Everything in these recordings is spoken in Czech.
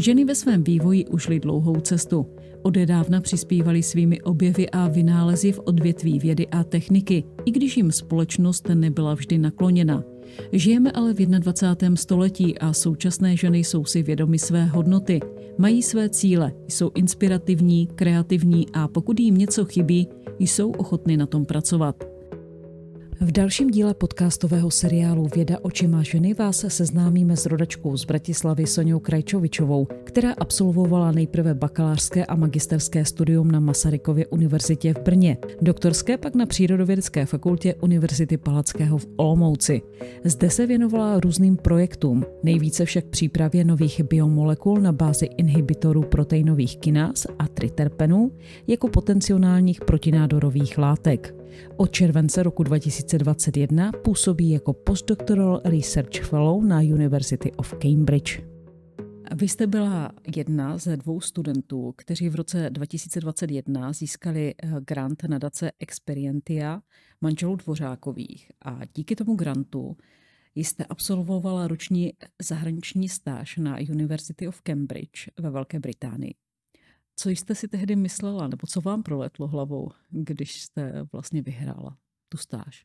Ženy ve svém vývoji ušly dlouhou cestu. Odedávna přispívali svými objevy a vynálezy v odvětví vědy a techniky, i když jim společnost nebyla vždy nakloněna. Žijeme ale v 21. století a současné ženy jsou si vědomy své hodnoty, mají své cíle, jsou inspirativní, kreativní a pokud jim něco chybí, jsou ochotny na tom pracovat. V dalším díle podcastového seriálu Věda očima ženy vás seznámíme s rodačkou z Bratislavy Soňou Krajčovičovou, která absolvovala nejprve bakalářské a magisterské studium na Masarykově univerzitě v Brně, doktorské pak na Přírodovědecké fakultě Univerzity Palackého v Olomouci. Zde se věnovala různým projektům, nejvíce však přípravě nových biomolekul na bázi inhibitorů proteinových kinás a triterpenů jako potenciálních protinádorových látek. Od července roku 2021 působí jako postdoctoral research fellow na University of Cambridge. Vy jste byla jedna ze dvou studentů, kteří v roce 2021 získali eh, grant nadace Experientia manželů Dvořákových a díky tomu grantu jste absolvovala roční zahraniční stáž na University of Cambridge ve Velké Británii. Co jste si tehdy myslela, nebo co vám proletlo hlavou, když jste vlastně vyhrála tu stáž?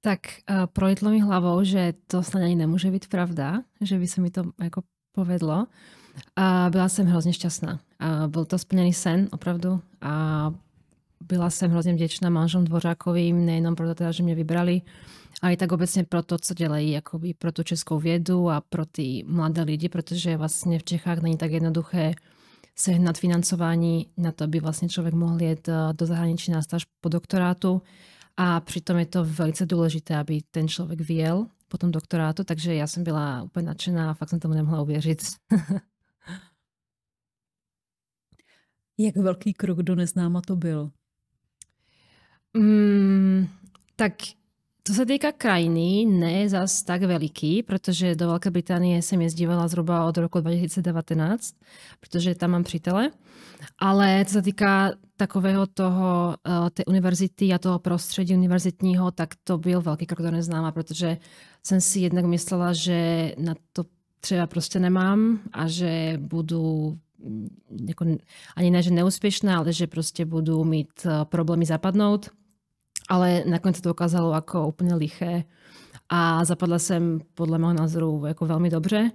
Tak uh, proletlo mi hlavou, že to snad ani nemůže být pravda, že by se mi to jako povedlo. A byla jsem hrozně šťastná. A byl to splněný sen, opravdu. A byla jsem hrozně vděčná manželům Dvořákovým, nejenom proto teda, že mě vybrali, ale i tak obecně pro to, co dělají jakoby pro tu českou vědu a pro ty mladé lidi, protože vlastně v Čechách není tak jednoduché sehnat financování na to, aby vlastně člověk mohl jet eh, do zahraničí na stáž po doktorátu a přitom je to velice důležité, aby ten člověk vyjel po tom doktorátu, takže já jsem byla úplně nadšená a fakt jsem tomu nemohla uvěřit. Jak velký krok do neznáma to byl? Mm, tak to se týká krajiny, ne zas tak veliký, protože do Velké Británie jsem jezdívala zhruba od roku 2019, protože tam mám přítele. Ale co se týká takového toho, eh, té univerzity a toho prostředí univerzitního, tak to byl velký krok do neznáma, protože jsem si jednak myslela, že na to třeba prostě nemám a že budu mm, jako, ani ne, že neúspěšná, ale že prostě budu mít eh, problémy zapadnout ale se to ukázalo jako úplně liché a zapadla jsem podle mého názoru jako velmi dobře.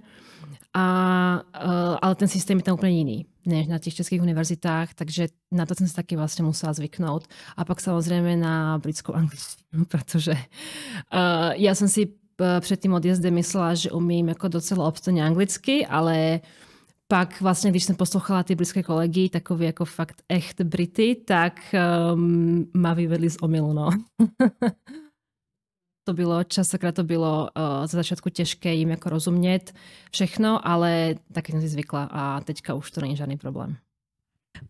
A, eh, ale ten systém je tam úplně jiný než na těch českých univerzitách, takže na to jsem se taky vlastně musela zvyknout. A pak samozřejmě na britskou angličtinu, protože uh, já jsem si eh, před tím odjezdem myslela, že umím jako docela obstojně anglicky, ale uh, pak vlastně, když jsem poslouchala ty blízké kolegy, takový jako fakt echt Brity, tak um, ma vyvedli z omilu, no. to bylo, časokrát to bylo uh, eh, za začátku těžké jim jako rozumět všechno, ale taky jsem si zvykla a teďka už to není žádný problém.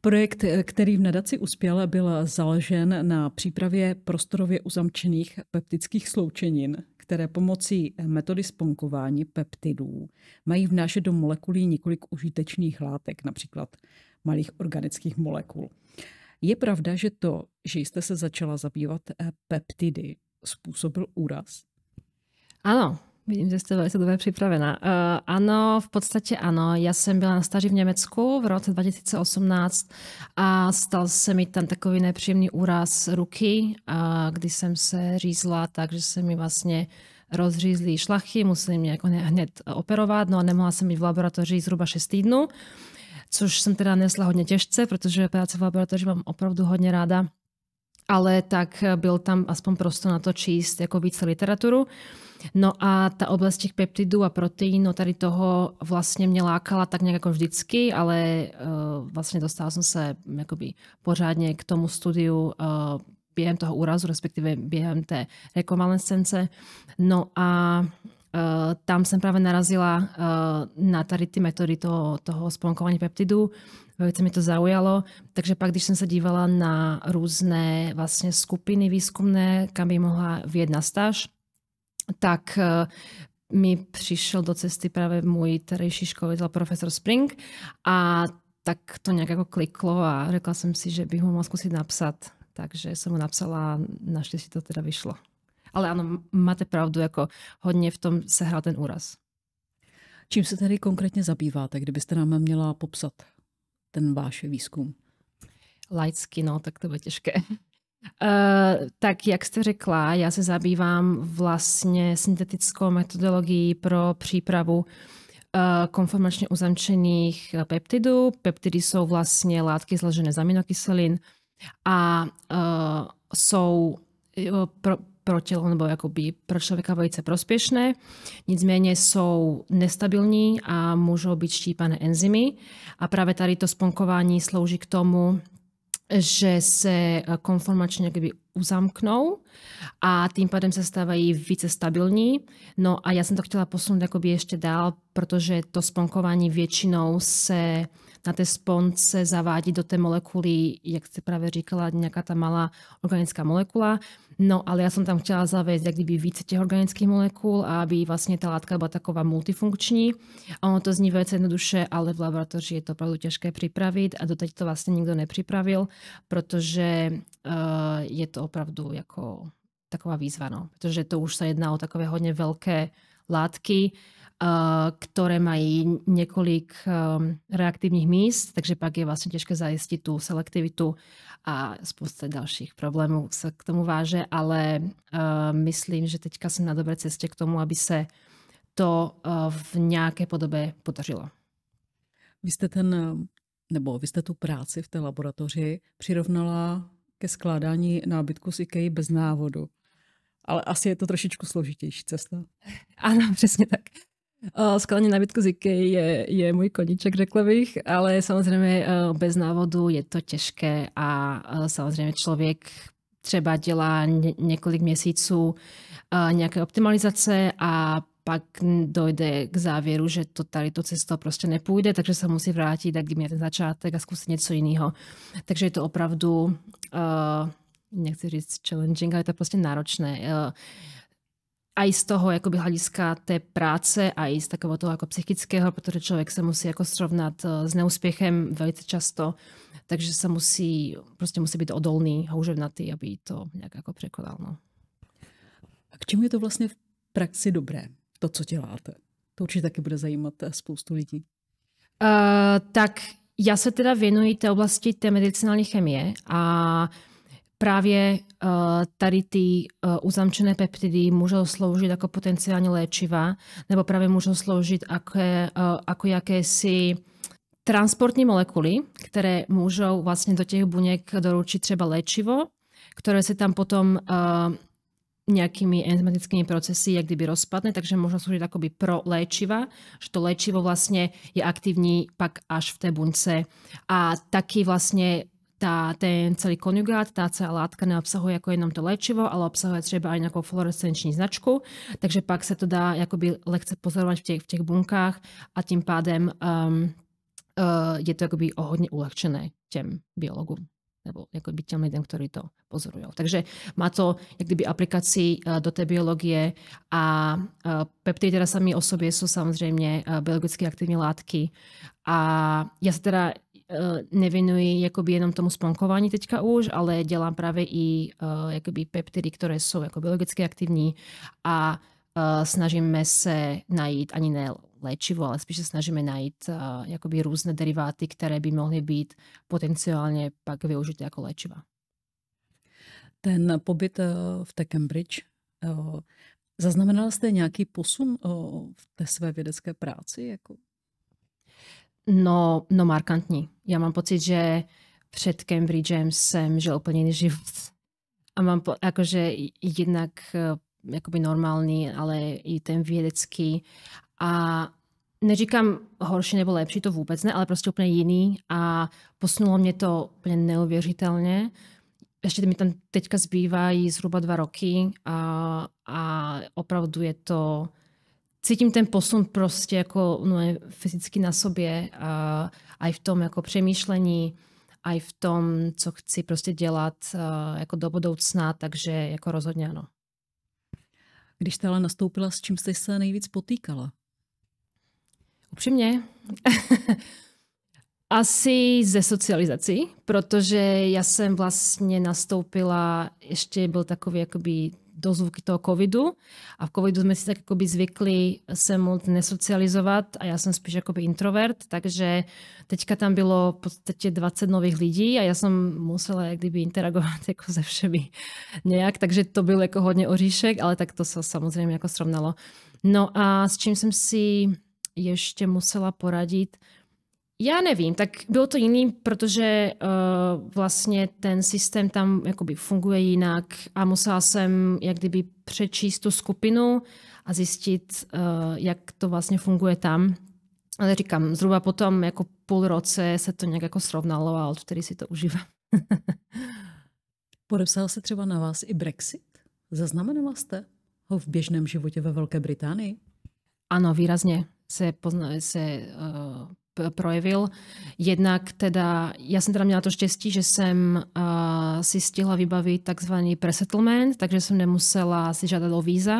Projekt, eh, který v nadaci uspěl, byl založen na přípravě prostorově uzamčených peptických sloučenin které pomocí eh, metody sponkování peptidů mají vnášet do molekulí několik užitečných látek, například malých organických molekul. Je pravda, že to, že jste se začala zabývat eh, peptidy, způsobil úraz? Ano, Vidím, že jste velice dobře připravena. Uh, ano, v podstatě ano. Já jsem byla na stáži v Německu v roce 2018 a stal se mi tam takový nepříjemný úraz ruky, a eh, kdy jsem se řízla, takže se mi vlastně rozřízly šlachy, museli mě jako hned operovat, no a nemohla jsem být v laboratoři zhruba 6 týdnů, což jsem teda nesla hodně těžce, protože práce v laboratoři mám opravdu hodně ráda ale tak eh, byl tam aspoň prostor na to číst jako více literaturu. No a ta oblast těch peptidů a proteinů, no tady toho vlastně mě lákala tak nějak jako vždycky, ale uh, vlastně dostala jsem se jakoby pořádně k tomu studiu uh, během toho úrazu, respektive během té rekonvalescence. No a Uh, tam jsem právě narazila uh, na tady ty metody toho, toho spolonkování peptidů Velice mi to zaujalo, takže pak, když jsem se dívala na různé vlastně skupiny výzkumné, kam by mohla vjet na stáž, tak eh, mi přišel do cesty právě můj terejší školitel profesor Spring a tak to nějak jako kliklo a řekla jsem si, že bych ho mohla zkusit napsat. Takže jsem mu napsala, a naštěstí to teda vyšlo. Ale ano, máte pravdu, jako hodně v tom se hrál ten úraz. Čím se tedy konkrétně zabýváte, kdybyste nám měla popsat? ten váš výzkum? Laicky, no, tak to bude těžké. Uh, tak jak jste řekla, já se zabývám vlastně syntetickou metodologií pro přípravu uh, eh, konformačně uzamčených peptidů. Peptidy jsou vlastně látky složené z aminokyselin a uh, jsou pro, pro tělo nebo jakoby pro člověka velice prospěšné, nicméně jsou nestabilní a můžou být štípané enzymy a právě tady to sponkování slouží k tomu, že se konformačně jakoby uzamknou a tím pádem se stávají více stabilní. No a já jsem to chtěla posunout jakoby ještě dál protože to sponkování většinou se na té sponce zavádí do té molekuly, jak jste právě říkala, nějaká ta malá organická molekula. No ale já jsem tam chtěla zavést jak kdyby více těch organických molekul, aby vlastně ta látka byla taková multifunkční. A ono to zní velice jednoduše, ale v laboratoři je to opravdu těžké připravit a doteď to vlastně nikdo nepřipravil, protože uh, je to opravdu jako taková výzva, no. protože to už se jedná o takové hodně velké látky, Eh, ktoré mají několik eh, reaktivních míst, takže pak je vlastně těžké zajistit tu selektivitu a spousta dalších problémů se k tomu váže, ale eh, myslím, že teďka jsem na dobré cestě k tomu, aby se to v nějaké podobě podařilo. Vy jste ten, nebo vy jste tu práci v té laboratoři přirovnala ke skládání nábytku z IKEA bez návodu. Ale asi je to trošičku složitější cesta. Ano, přesně tak. Eh, skladně nábytku z IKEA je, je můj koníček, řekla bych, ale samozřejmě eh, bez návodu je to těžké a eh, samozřejmě člověk třeba dělá několik měsíců nějaké optimalizace a pak dojde k závěru, že to tady to cestou prostě nepůjde, takže se musí vrátit tak mě ten začátek a zkusit něco jiného. Takže je to opravdu, uh, nechci říct challenging, ale je to prostě náročné. Uh, a i z toho jakoby hlediska té práce a i z takového toho jako psychického, protože člověk se musí jako srovnat eh, s neúspěchem velice často, takže se musí, prostě musí být odolný, houževnatý, aby to nějak jako překonal. No. A k čemu je to vlastně v praxi dobré, to, co děláte? To určitě taky bude zajímat eh, spoustu lidí. Uh, tak já se teda věnuji té oblasti té medicinální chemie a Právě eh, tady ty eh, uzamčené peptidy můžou sloužit jako potenciálně léčiva, nebo právě můžou sloužit jako, jako jakési transportní molekuly, které můžou vlastně do těch buněk doručit třeba léčivo, které se tam potom nějakými enzymatickými procesy jak kdyby rozpadne, takže možno slúžiť akoby pro léčiva, že to léčivo vlastně je aktivní pak až v té buňce a taky vlastně tá, ten celý konjugát, tá celá látka neobsahuje ako jenom to léčivo, ale obsahuje třeba aj nějakou fluorescenční značku, takže pak se to dá jakoby lehce pozorovať v těch, v těch bunkách a tím pádem um, uh, je to jakoby o hodně ulehčené těm biologům nebo jako by těm lidem, kteří to pozorují. Takže má to jak kdyby aplikaci uh, do té biologie a uh, peptidy teda sami o sobě jsou samozřejmě uh, biologicky aktivní látky a já se teda Eh, nevenuji jakoby jenom tomu sponkování teďka už, ale dělám právě i eh, jakoby peptidy, které jsou jako biologicky aktivní a eh, snažíme se najít ani ne léčivo, ale spíše snažíme najít jakoby různé deriváty, které by mohly být potenciálně pak využity jako léčiva. Ten pobyt v té Cambridge, zaznamenala jste nějaký posun v té své vědecké práci? Jako No, no markantní. Já mám pocit, že před Cambridgem jsem žil úplně jiný život. A mám po, jakože jednak eh, jakoby normální, ale i ten vědecký. A neříkám horší nebo lepší, to vůbec ne, ale prostě úplně jiný a posunulo mě to úplně neuvěřitelně. Ještě mi tam teďka zbývají zhruba dva roky a, a opravdu je to cítím ten posun prostě jako no, fyzicky na sobě a i v tom jako přemýšlení, i v tom, co chci prostě dělat eh, jako do budoucna, takže jako rozhodně ano. Když jste ale nastoupila, s čím jste se nejvíc potýkala? Upřímně. Asi ze socializací, protože já jsem vlastně nastoupila, ještě byl takový jakoby dozvuky toho covidu a v covidu jsme si tak jakoby zvykli se moc nesocializovat a já jsem spíš jakoby introvert, takže teďka tam bylo v podstatě 20 nových lidí a já jsem musela jak kdyby interagovat jako se všemi nějak, takže to byl jako hodně oříšek, ale tak to se samozřejmě jako srovnalo. No a s čím jsem si ještě musela poradit, já nevím, tak bylo to jiný, protože uh, vlastně ten systém tam jakoby funguje jinak a musela jsem jak kdyby přečíst tu skupinu a zjistit, uh, jak to vlastně funguje tam. Ale říkám, zhruba potom jako půl roce se to nějak jako srovnalo a od který si to užívám. Podepsal se třeba na vás i Brexit? Zaznamenala jste ho v běžném životě ve Velké Británii? Ano, výrazně se, pozna, se uh, projevil. Jednak teda, já jsem teda měla to štěstí, že jsem uh, si stihla vybavit takzvaný presettlement, takže jsem nemusela si žádat o víza,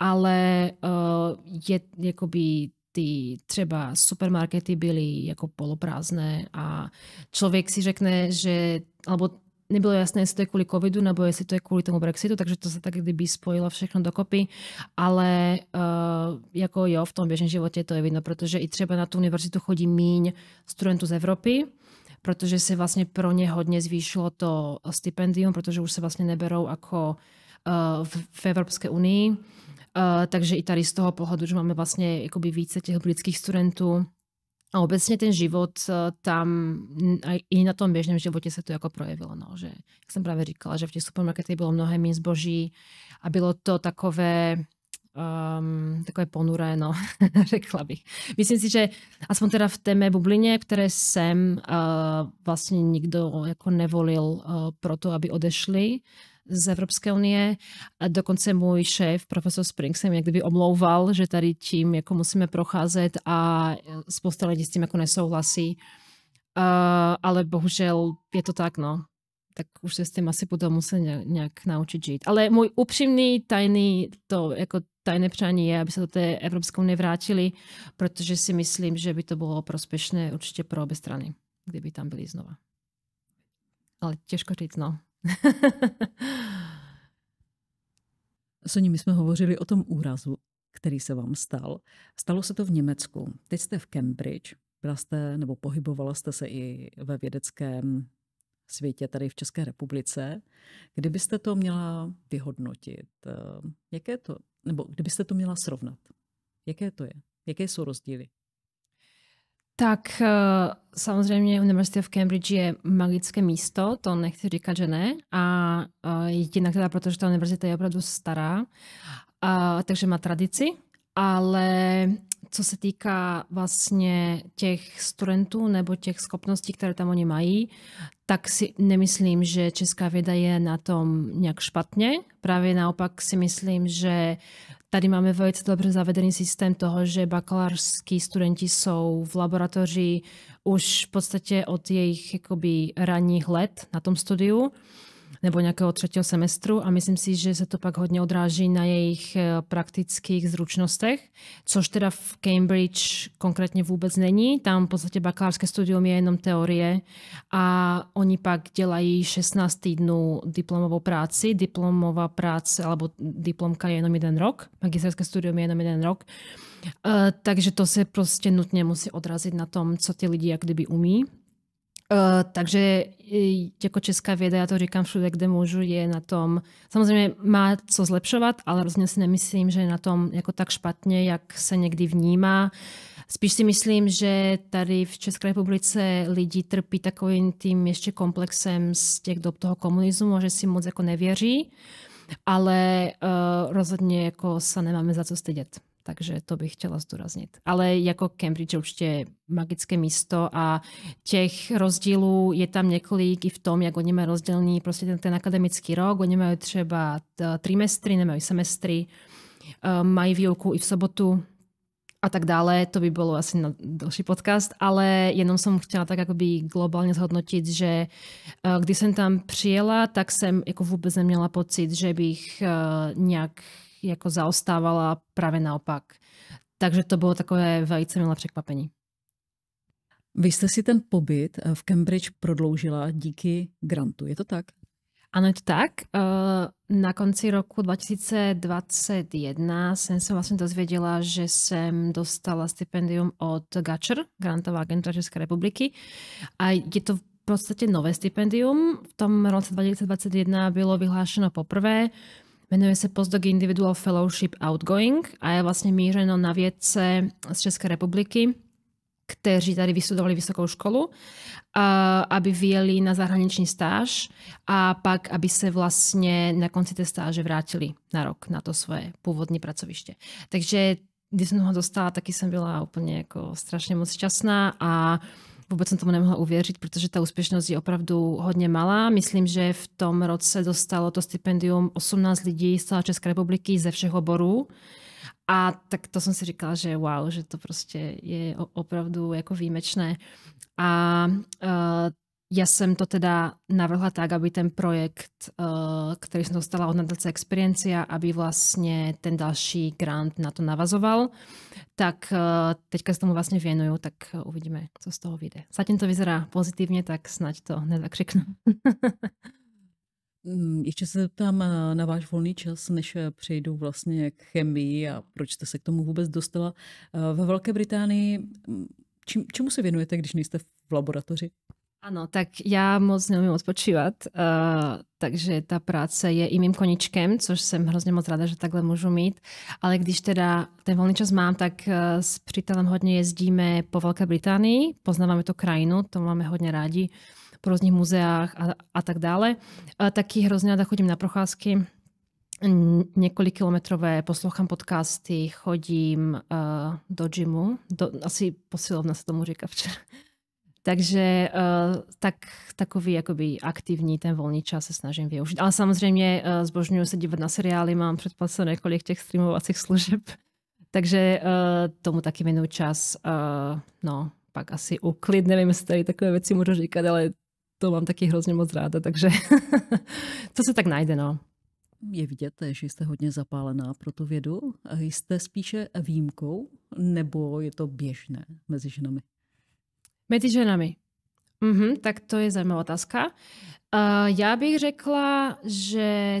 ale uh, je jakoby ty třeba supermarkety byly jako poloprázdné a člověk si řekne, že, alebo nebylo jasné, jestli to je kvůli covidu nebo jestli to je kvůli tomu Brexitu, takže to se tak kdyby spojilo všechno dokopy, ale uh, jako jo, v tom běžném životě to je vidno, protože i třeba na tu univerzitu chodí míň studentů z Evropy, protože se vlastně pro ně hodně zvýšilo to stipendium, protože už se vlastně neberou jako uh, v, v Evropské unii. Uh, takže i tady z toho pohledu, že máme vlastně jakoby více těch britských studentů, a obecně ten život eh, tam, i na tom běžném životě se to jako projevilo. No, že, jak jsem právě říkala, že v těch supermarketech bylo mnohem méně zboží a bylo to takové, um, takové ponuré, no, řekla bych. Myslím si, že aspoň teda v té mé bublině, které jsem, uh, vlastně nikdo jako nevolil uh, proto, aby odešli, z Evropské unie. A dokonce můj šéf, profesor Spring, se mi jak kdyby omlouval, že tady tím jako musíme procházet a eh, spousta lidí s tím jako nesouhlasí. Uh, ale bohužel je to tak, no. Tak už se s tím asi budu muset nějak naučit žít. Ale můj upřímný, tajný, to jako tajné přání je, aby se do té Evropské unie vrátili, protože si myslím, že by to bylo prospěšné určitě pro obě strany, kdyby tam byli znova. Ale těžko říct, no. Soni, my jsme hovořili o tom úrazu, který se vám stal. Stalo se to v Německu. Teď jste v Cambridge. Byla jste, nebo pohybovala jste se i ve vědeckém světě tady v České republice. Kdybyste to měla vyhodnotit, eh, jaké to, nebo kdybyste to měla srovnat, jaké to je? Jaké jsou rozdíly? Tak eh, samozřejmě Univerzita v Cambridge je magické místo, to nechci říkat, že ne. A eh, jinak teda, protože ta univerzita je opravdu stará, a, takže má tradici, ale co se týká vlastně těch studentů nebo těch schopností, které tam oni mají, tak si nemyslím, že česká věda je na tom nějak špatně. Právě naopak si myslím, že Tady máme velice dobře zavedený systém toho, že bakalářský studenti jsou v laboratoři už v podstatě od jejich jakoby, ranních let na tom studiu nebo nějakého třetího semestru a myslím si, že se to pak hodně odráží na jejich eh, praktických zručnostech, což teda v Cambridge konkrétně vůbec není. Tam v podstatě bakalářské studium je jenom teorie a oni pak dělají 16 týdnů diplomovou práci. Diplomová práce alebo diplomka je jenom jeden rok, magisterské studium je jenom jeden rok. Eh, takže to se prostě nutně musí odrazit na tom, co ty lidi jak kdyby umí, Eh, takže jako česká věda, já to říkám všude, kde můžu, je na tom, samozřejmě má co zlepšovat, ale rozhodně si nemyslím, že je na tom jako tak špatně, jak se někdy vnímá. Spíš si myslím, že tady v České republice lidi trpí takovým tím ještě komplexem z těch dob toho komunismu, že si moc jako nevěří, ale uh, rozhodně jako se nemáme za co stydět takže to bych chtěla zdůraznit. Ale jako Cambridge je určitě magické místo a těch rozdílů je tam několik i v tom, jak oni mají rozdělený prostě ten, ten akademický rok, oni mají třeba trimestry, nemají semestry, eh, mají výuku i v sobotu a tak dále, to by bylo asi na další podcast, ale jenom jsem chtěla tak jakoby globálně zhodnotit, že eh, když jsem tam přijela, tak jsem jako vůbec neměla pocit, že bych eh, nějak jako zaostávala právě naopak. Takže to bylo takové velice milé překvapení. Vy jste si ten pobyt eh, v Cambridge prodloužila díky grantu, je to tak? Ano, je to tak. Eh, na konci roku 2021 jsem se vlastně dozvěděla, že jsem dostala stipendium od GAČR, Grantová agentura České republiky. A je to v podstatě nové stipendium. V tom roce 2021 bylo vyhlášeno poprvé. Jmenuje se Postdoc Individual Fellowship Outgoing a je vlastně mířeno na vědce z České republiky, kteří tady vystudovali vysokou školu, aby vyjeli na zahraniční stáž a pak, aby se vlastně na konci té stáže vrátili na rok na to svoje původní pracoviště. Takže když jsem ho dostala, taky jsem byla úplně jako strašně moc šťastná a uh, Vůbec jsem tomu nemohla uvěřit, protože ta úspěšnost je opravdu hodně malá. Myslím, že v tom roce dostalo to stipendium 18 lidí z celé České republiky ze všech oborů. A tak to jsem si říkala, že wow, že to prostě je opravdu jako výjimečné. A uh, já jsem to teda navrhla tak, aby ten projekt, eh, který jsem dostala od nadace Experiencia, aby vlastně ten další grant na to navazoval, tak eh, teďka se tomu vlastně věnuju, tak uvidíme, co z toho vyjde. Zatím to vyzerá pozitivně, tak snad to nezakřiknu. Mm, ještě se zeptám eh, na váš volný čas, než přejdu vlastně k chemii a proč jste se k tomu vůbec dostala. Ve Velké Británii, mm, čemu se věnujete, když nejste v laboratoři? Ano, tak já moc neumím odpočívat, uh, takže ta práce je i mým koničkem, což jsem hrozně moc ráda, že takhle můžu mít. Ale když teda ten volný čas mám, tak eh, s přítelem hodně jezdíme po Velké Británii, poznáváme tu krajinu, to máme hodně rádi, po různých muzeách a, a tak dále. Uh, taky hrozně ráda chodím na procházky, několik kilometrové, poslouchám podcasty, chodím uh, do gymu, do, asi posilovna se tomu říká včera. Takže uh, tak, takový jakoby aktivní ten volný čas se snažím využít. Ale samozřejmě uh, zbožňuju se dívat na seriály, mám předplacené kolik těch streamovacích služeb. Takže uh, tomu taky minu čas. Uh, no, pak asi uklid, nevím, jestli tady takové věci můžu říkat, ale to mám taky hrozně moc ráda, takže to se tak najde, no. Je vidět, že jste hodně zapálená pro tu vědu. Jste spíše výjimkou, nebo je to běžné mezi ženami? Mezi ženami. Mm-hmm, tak to je zajímavá otázka. Uh, já bych řekla, že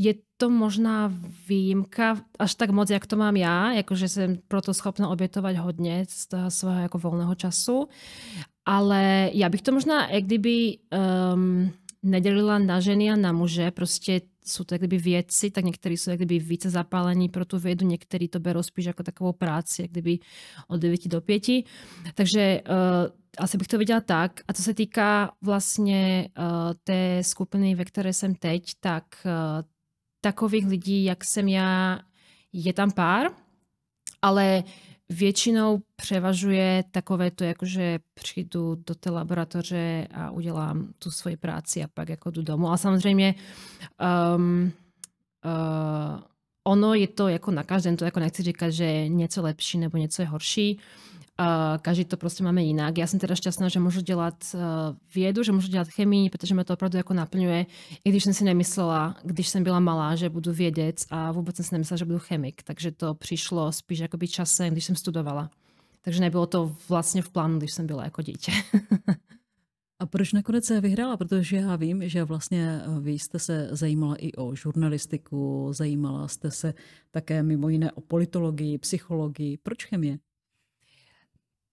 je to možná výjimka, až tak moc, jak to mám já, jakože jsem proto schopna obětovat hodně z toho svého jako volného času, ale já bych to možná, jak kdyby um, nedělila na ženy a na muže, prostě jsou to jak kdyby vědci, tak někteří jsou jak kdyby více zapálení pro tu vědu, někteří to berou spíš jako takovou práci, jak kdyby od 9 do 5. Takže uh, asi bych to viděla tak. A co se týká vlastně uh, té skupiny, ve které jsem teď, tak uh, takových lidí, jak jsem já, je tam pár, ale uh, většinou převažuje takové to, jako že přijdu do té laboratoře a udělám tu svoji práci a pak jako jdu domů. A samozřejmě um, uh, ono je to jako na každém, to jako nechci říkat, že je něco lepší nebo něco je horší každý to prostě máme jinak. Já jsem teda šťastná, že můžu dělat eh, vědu, že můžu dělat chemii, protože mě to opravdu jako naplňuje. I když jsem si nemyslela, když jsem byla malá, že budu vědec a vůbec jsem si nemyslela, že budu chemik. Takže to přišlo spíš jakoby časem, když jsem studovala. Takže nebylo to vlastně v plánu, když jsem byla jako dítě. A proč nakonec se vyhrála? Protože já vím, že vlastně eh, vy jste se zajímala i o žurnalistiku, zajímala jste se také mimo jiné o politologii, psychologii. Proč chemie?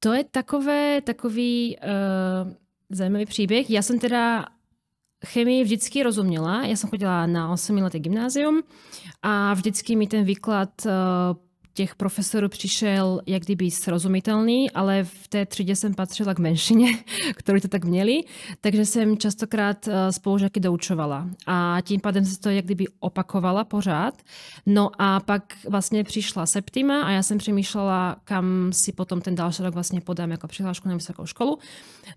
To je takové, takový uh, zajímavý příběh. Já jsem teda chemii vždycky rozuměla. Já jsem chodila na 8 leté gymnázium a vždycky mi ten výklad uh, těch profesorů přišel jak kdyby srozumitelný, ale v té třídě jsem patřila k menšině, kterou to tak měli, takže jsem častokrát eh, spolužáky doučovala a tím pádem se to jak kdyby opakovala pořád. No a pak vlastně přišla septima a já jsem přemýšlela, kam si potom ten další rok vlastně podám jako přihlášku na vysokou školu.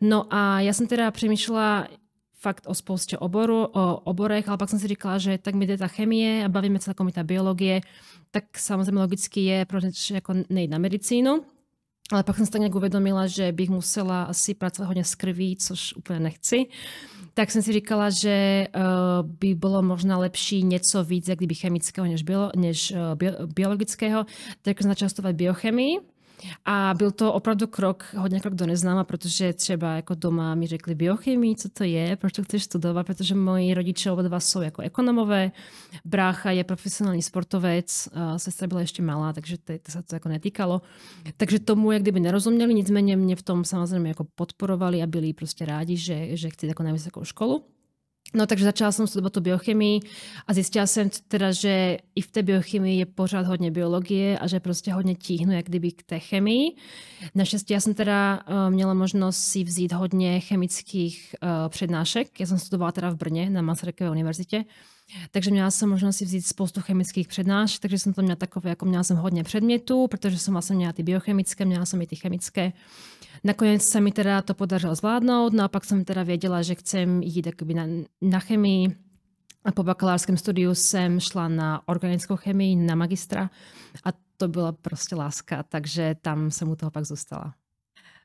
No a já jsem teda přemýšlela, fakt o spoustě oboru, o oborech, ale pak jsem si říkala, že tak mi jde ta chemie a bavíme se takom ta biologie, tak samozřejmě logicky je, proč jako nejít na medicínu. Ale pak jsem se tak nějak uvědomila, že bych musela asi pracovat hodně s krví, což úplně nechci. Tak jsem si říkala, že eh, by bylo možná lepší něco víc, jak kdyby chemického, než, bylo, než eh, biologického. Tak jsem začala studovat biochemii a byl to opravdu krok, hodně krok do neznáma, protože třeba jako doma mi řekli biochemii, co to je, proč to chceš studovat, protože moji rodiče oba dva jsou jako ekonomové, brácha je profesionální sportovec, sestra byla ještě malá, takže to se to jako netýkalo. Takže tomu jak kdyby nerozuměli, nicméně mě v tom samozřejmě jako podporovali a byli prostě rádi, že, že chci jako na vysokou školu. No takže začala som studovat tu biochemii a zistila jsem teda, že i v té biochemii je pořád hodně biologie a že prostě hodně tíhnu jak kdyby k té chemii. Naštěstí já jsem teda eh, měla možnost si vzít hodně chemických uh, přednášek. Já jsem studovala teda v Brně na Masarykově univerzitě. Takže měla jsem možnost si vzít spoustu chemických přednášek, takže jsem to měla takové, jako měla jsem hodně předmětů, protože jsem vlastně měla ty biochemické, měla jsem i ty chemické. Nakonec se mi teda to podařilo zvládnout, no a pak jsem teda věděla, že chcem jít na, na chemii, a po bakalářském studiu jsem šla na organickou chemii, na magistra a to byla prostě láska, takže tam jsem u toho pak zůstala.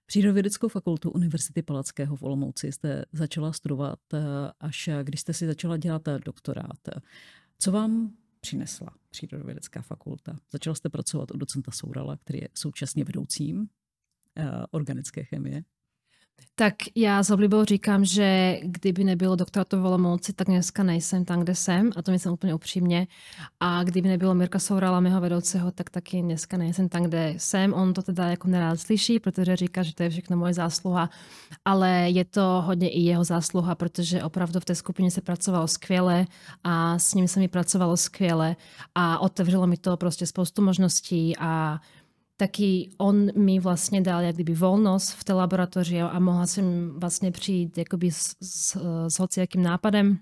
Přírodovědeckou fakultu Univerzity Palackého v Olomouci jste začala studovat, eh, až když jste si začala dělat eh, doktorát. Co vám přinesla Přírodovědecká fakulta? Začala jste pracovat u docenta Sourala, který je současně vedoucím eh, organické chemie. Tak já s oblibou říkám, že kdyby nebylo doktora v Olomouci, tak dneska nejsem tam, kde jsem, a to myslím úplně upřímně. A kdyby nebylo Mirka Sourala, mého vedoucího, tak taky dneska nejsem tam, kde jsem. On to teda jako nerád slyší, protože říká, že to je všechno moje zásluha, ale je to hodně i jeho zásluha, protože opravdu v té skupině se pracovalo skvěle a s ním se mi pracovalo skvěle a otevřelo mi to prostě spoustu možností a taky on mi vlastně dal jak kdyby volnost v té laboratoři a mohla jsem vlastně přijít jakoby s, s, s hociakým nápadem.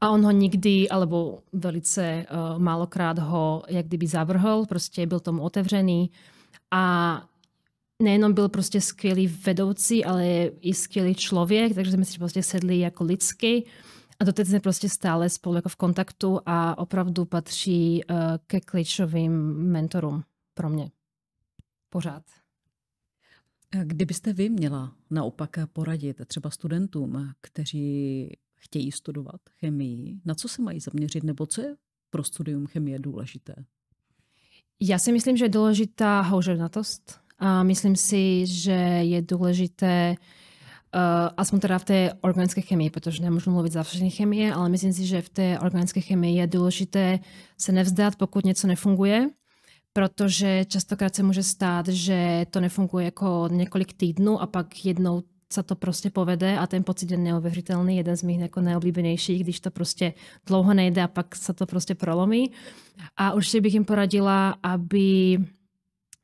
A on ho nikdy, alebo velice uh, málokrát ho jak kdyby zavrhl, prostě byl tomu otevřený a nejenom byl prostě skvělý vedoucí, ale i skvělý člověk, takže jsme si prostě sedli jako lidsky. A doteď jsme prostě stále spolu jako v kontaktu a opravdu patří uh, ke klíčovým mentorům pro mě pořád. Eh, kdybyste vy měla naopak poradit třeba studentům, kteří chtějí studovat chemii, na co se mají zaměřit nebo co je pro studium chemie důležité? Já si myslím, že je důležitá houževnatost. A myslím si, že je důležité Uh, aspoň teda v té organické chemii, protože nemůžu mluvit za všechny chemie, ale myslím si, že v té organické chemii je důležité se nevzdát, pokud něco nefunguje protože častokrát se může stát, že to nefunguje jako několik týdnů a pak jednou se to prostě povede a ten pocit je neuvěřitelný, jeden z mých jako nejoblíbenějších, když to prostě dlouho nejde a pak se to prostě prolomí. A určitě bych jim poradila, aby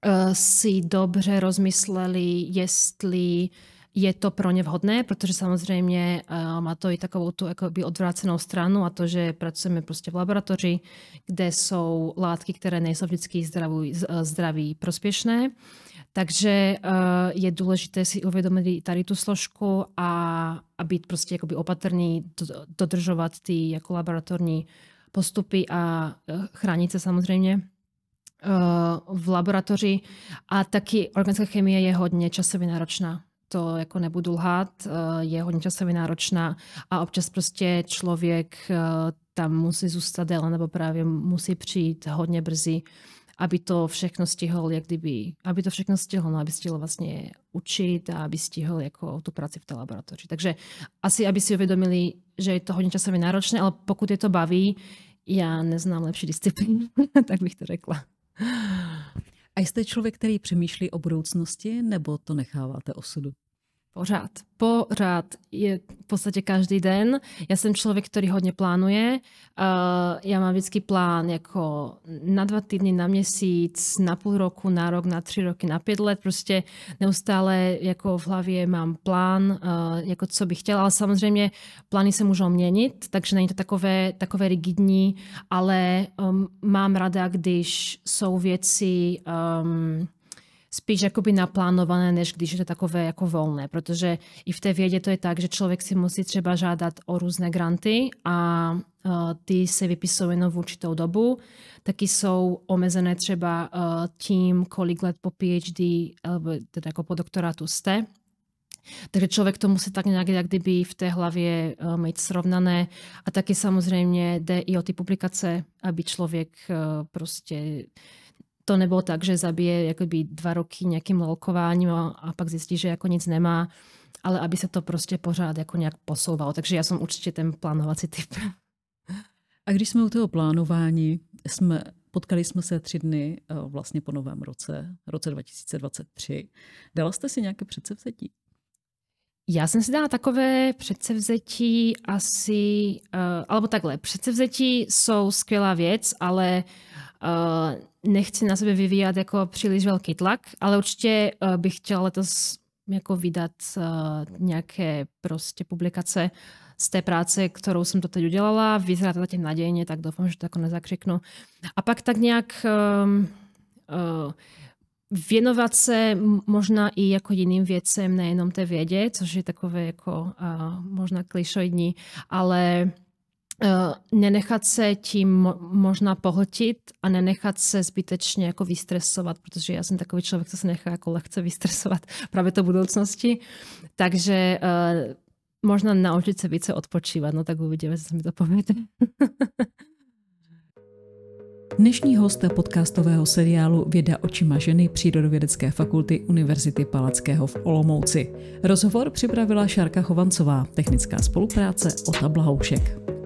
eh, si dobře rozmysleli, jestli uh, je to pro ně vhodné, protože samozřejmě eh, má to i takovou tu jakoby odvrácenou stranu a to, že pracujeme prostě v laboratoři, kde jsou látky, které nejsou vždycky zdraví, eh, zdraví prospěšné. Takže eh, je důležité si uvědomit tady tu složku a, a být prostě jakoby opatrný, dodržovat ty jako laboratorní postupy a chránit se samozřejmě v laboratoři. A taky organická chemie je hodně časově náročná to jako nebudu lhát, eh, je hodně časově náročná a občas prostě člověk eh, tam musí zůstat déle nebo právě musí přijít hodně brzy, aby to všechno stihl, jak kdyby, aby to všechno stihl, no, aby stihl vlastně učit a aby stihl jako tu práci v té laboratoři. Takže asi, aby si uvědomili, že je to hodně časově náročné, ale pokud je to baví, já neznám lepší disciplínu, tak bych to řekla. A jste člověk, který přemýšlí o budoucnosti, nebo to necháváte osudu? Pořád. Pořád. Je v podstatě každý den. Já jsem člověk, který hodně plánuje. Uh, mám vždycky plán jako na dva týdny, na měsíc, na půl roku, na rok, na tři roky, na pět let. Prostě neustále jako v hlavě mám plán, uh, jako co bych chtěla. Ale samozřejmě plány se můžou měnit, takže není to takové, takové rigidní, ale um, mám rada, když jsou věci... Um, spíš jakoby naplánované, než když je to takové jako volné, protože i v té vědě to je tak, že člověk si musí třeba žádat o různé granty a e, ty se vypisují jenom v určitou dobu. Taky jsou omezené třeba e, tím, kolik let po PhD, alebo teda jako po doktorátu jste, takže člověk to musí tak nějak, jak kdyby v té hlavě e, mít srovnané. A taky samozřejmě jde i o ty publikace, aby člověk prostě to nebylo tak, že zabije jakoby dva roky nějakým lolkováním a, a pak zjistí, že jako nic nemá, ale aby se to prostě pořád jako nějak posouvalo. Takže já jsem určitě ten plánovací typ. A když jsme u toho plánování, jsme, potkali jsme se tři dny eh, vlastně po novém roce, roce 2023. Dala jste si nějaké předsevzetí? Já jsem si dala takové předsevzetí asi, uh, alebo takhle, předsevzetí jsou skvělá věc, ale uh, Eh, nechci na sebe vyvíjat jako příliš velký tlak, ale určitě eh, bych chtěla letos jako vydat eh, nějaké prostě publikace z té práce, kterou jsem to teď udělala. Vyzerá to zatím nadějně, tak doufám, že to jako nezakřiknu. A pak tak nějak um, uh, věnovat se možná i jako jiným věcem, nejenom té vědě, což je takové jako uh, možná klišoidní, ale Eh, nenechat se tím možná pohltit a nenechat se zbytečně jako vystresovat, protože já jsem takový člověk, co se nechá jako lehce vystresovat právě to budoucnosti. Takže uh, možná naučit se více odpočívat, no tak uvidíme, co se mi to povede. Dnešní host podcastového seriálu Věda očima ženy Přírodovědecké fakulty Univerzity Palackého v Olomouci. Rozhovor připravila Šárka Chovancová, technická spolupráce Ota Blahoušek.